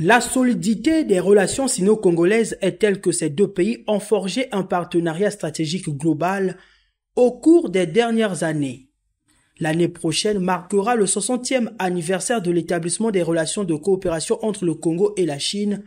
La solidité des relations sino-congolaises est telle que ces deux pays ont forgé un partenariat stratégique global au cours des dernières années. L'année prochaine marquera le 60e anniversaire de l'établissement des relations de coopération entre le Congo et la Chine,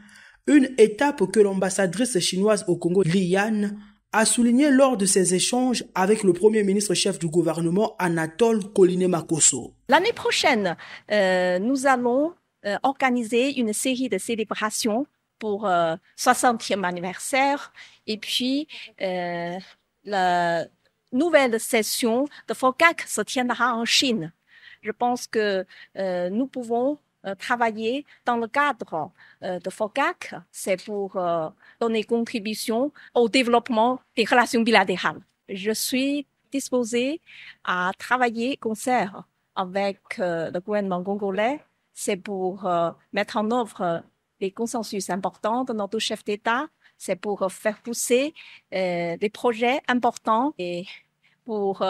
une étape que l'ambassadrice chinoise au Congo, Yan, a souligné lors de ses échanges avec le premier ministre chef du gouvernement, Anatole Koliné Makoso. L'année prochaine, euh, nous allons euh, organiser une série de célébrations pour euh, 60e anniversaire et puis euh, la nouvelle session de FOCAC se tiendra en Chine. Je pense que euh, nous pouvons travailler dans le cadre de FOCAC, c'est pour donner contribution au développement des relations bilatérales. Je suis disposée à travailler concert avec le gouvernement congolais c'est pour euh, mettre en œuvre euh, des consensus importants de notre chef d'État, c'est pour euh, faire pousser des projets importants et pour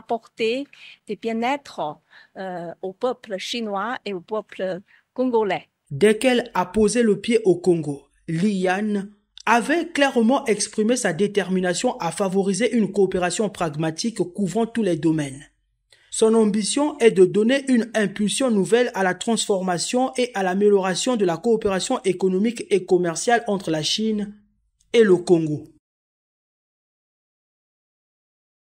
apporter des bien-être au peuple chinois et au peuple congolais. Dès qu'elle a posé le pied au Congo, Yan avait clairement exprimé sa détermination à favoriser une coopération pragmatique couvrant tous les domaines. Son ambition est de donner une impulsion nouvelle à la transformation et à l'amélioration de la coopération économique et commerciale entre la Chine et le Congo.